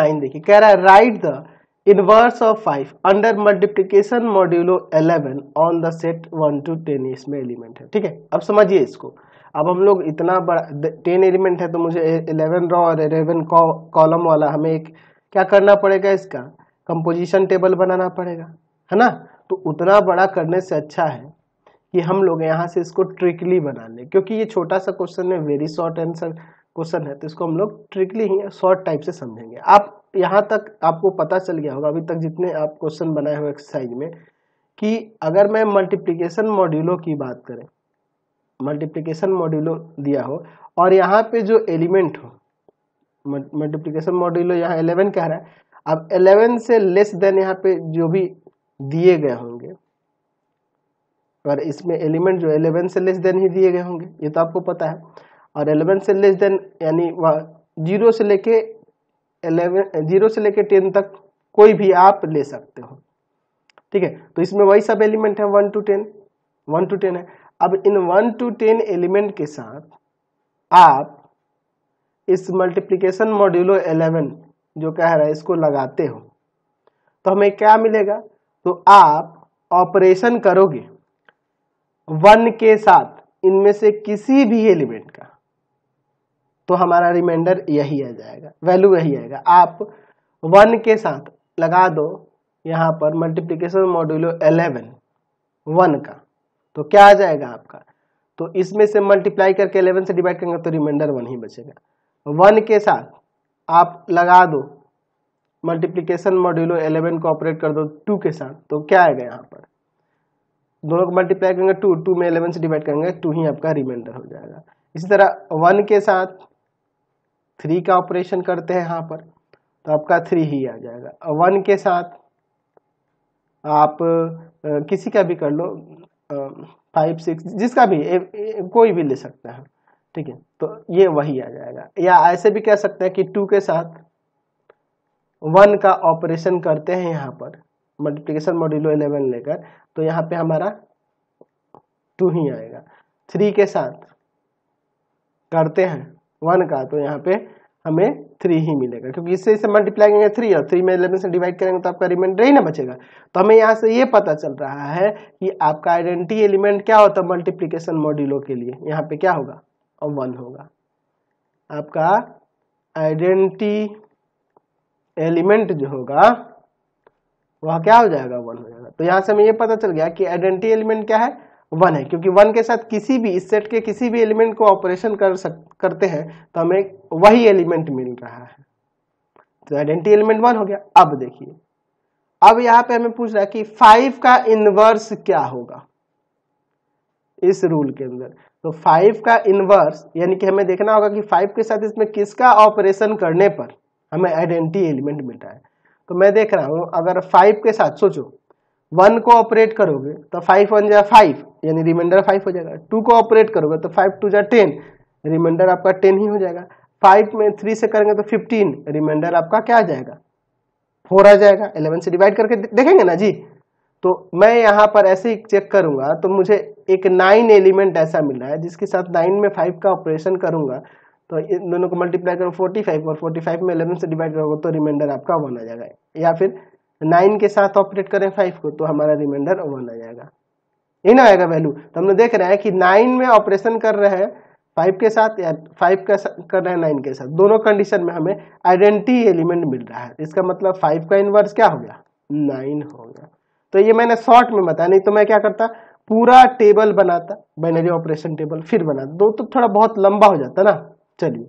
nine देखिए कह रहा है write the inverse of five under multiplication modulo eleven on the set one two ten इसमें element है ठीक है अब समझिए इसको अब हम लोग इतना बड़ा टेन एलिमेंट है तो मुझे एलेवन रॉ और एलेवन कॉलम वाला हमें एक क्या करना पड़ेगा इसका कंपोजिशन टेबल बनाना पड़ेगा है ना तो उतना बड़ा करने से अच्छा है कि हम लोग यहाँ से इसको ट्रिकली बना लें क्योंकि ये छोटा सा क्वेश्चन है वेरी शॉर्ट आंसर क्वेश्चन है तो इसको हम लोग ट्रिकली ही शॉर्ट टाइप से समझेंगे आप यहाँ तक आपको पता चल गया होगा अभी तक जितने आप क्वेश्चन बनाए हुए एक्सरसाइज में कि अगर मैं मल्टीप्लीकेशन मॉड्यूलो की बात करें मल्टीप्लीकेशन मॉड्यूलो दिया हो और यहाँ पे जो एलिमेंट हो मल्टीप्लीकेशन मॉड्यूलो यहाँ एलेवन कह रहा है अब एलेवन से लेस देन यहाँ पे जो भी दिए गए होंगे और इसमें एलिमेंट जो एलेवन से लेस देन ही दिए गए होंगे ये तो आपको पता है और एलेवन से लेस देन यानी वह जीरो से लेके एलेवन जीरो से लेके टेन तक कोई भी आप ले सकते हो ठीक है तो इसमें वही सब एलिमेंट है one two ten one two ten है अब इन वन टू टेन एलिमेंट के साथ आप इस मल्टीप्लीकेशन मॉड्यूलो एलेवन जो कह रहा है इसको लगाते हो तो हमें क्या मिलेगा तो आप ऑपरेशन करोगे वन के साथ इनमें से किसी भी एलिमेंट का तो हमारा रिमाइंडर यही आ जाएगा वैल्यू यही आएगा आप वन के साथ लगा दो यहाँ पर मल्टीप्लीकेशन मॉड्यूलो एलेवन वन का तो क्या आ जाएगा आपका तो इसमें से मल्टीप्लाई करके एलेवन से डिवाइड करेंगे तो रिमाइंडर वन ही बचेगा वन के साथ आप लगा दो मल्टीप्लीकेशन मॉड्यूलो एलेवन को ऑपरेट कर दो टू के साथ तो क्या आएगा यहाँ पर दोनों को मल्टीप्लाई करेंगे टू टू में एलेवन से डिवाइड करेंगे टू ही आपका रिमाइंडर हो जाएगा इसी तरह वन के साथ थ्री का ऑपरेशन करते हैं यहाँ पर तो आपका थ्री ही आ जाएगा वन के साथ आप किसी का भी कर लो फाइव सिक्स जिसका भी ए, ए, कोई भी ले सकता है ठीक है तो ये वही आ जाएगा या ऐसे भी कह सकते हैं कि टू के साथ वन का ऑपरेशन करते हैं यहाँ पर मल्टीप्लिकेशन मॉड्यूलो इलेवन लेकर तो यहाँ पे हमारा टू ही आएगा थ्री के साथ करते हैं वन का तो यहाँ पे हमें थ्री ही मिलेगा क्योंकि इससे इसे मल्टीप्लाई करेंगे थ्री और थ्री में इलेवन से डिवाइड करेंगे तो आपका रिमाइंडर ही ना बचेगा तो हमें यहाँ से ये पता चल रहा है कि आपका आइडेंटिटी एलिमेंट क्या होता है मल्टीप्लीकेशन मॉड्यूलो के लिए यहाँ पे क्या होगा और वन होगा आपका आइडेंटिटी एलिमेंट जो होगा वह क्या हो जाएगा वन हो जाएगा तो यहाँ से हमें यह पता चल गया कि आइडेंटिटी एलिमेंट क्या है वन है क्योंकि वन के साथ किसी भी इस सेट के किसी भी एलिमेंट को ऑपरेशन कर सक करते हैं तो हमें वही एलिमेंट मिल रहा है तो आइडेंटिटी एलिमेंट वन हो गया अब देखिए अब यहां पे हमें पूछ रहा है कि फाइव का इनवर्स क्या होगा इस रूल के अंदर तो फाइव का इनवर्स यानी कि हमें देखना होगा कि फाइव के साथ इसमें किसका ऑपरेशन करने पर हमें आइडेंटिटी एलिमेंट मिल रहा है तो मैं देख रहा हूं अगर फाइव के साथ सोचो वन को ऑपरेट करोगे तो फाइव वन जाए फाइव यानी रिमाइंडर फाइव हो जाएगा टू को ऑपरेट करोगे तो फाइव टू जाए टेन रिमाइंडर आपका टेन ही हो जाएगा फाइव में थ्री से करेंगे तो फिफ्टीन रिमाइंडर आपका क्या आ जाएगा फोर आ जाएगा एलेवन से डिवाइड करके देखेंगे ना जी तो मैं यहाँ पर ऐसे ही चेक करूंगा तो मुझे एक नाइन एलिमेंट ऐसा मिल रहा है जिसके साथ नाइन में फाइव का ऑपरेशन करूंगा तो इन दोनों को मल्टीप्लाई करो फोर्टी फाइव और फोर्टी फाइव में एलेवन से डिवाइड करोगे तो रिमाइंडर आपका वन आ जाएगा या फिर नाइन के साथ ऑपरेट करें फाइव को तो हमारा रिमाइंडर वन आ जाएगा ये ना आएगा वैल्यू तो हमने देख रहे हैं कि नाइन में ऑपरेशन कर रहे हैं फाइव के साथ या फाइव का कर रहे हैं नाइन के साथ दोनों कंडीशन में हमें आइडेंटिटी एलिमेंट मिल रहा है इसका मतलब फाइव का इन्वर्स क्या हो गया नाइन हो गया तो ये मैंने शॉर्ट में बताया नहीं तो मैं क्या करता पूरा टेबल बनाता बाइनरी ऑपरेशन टेबल फिर बनाता दो तो थोड़ा बहुत लंबा हो जाता ना चलिए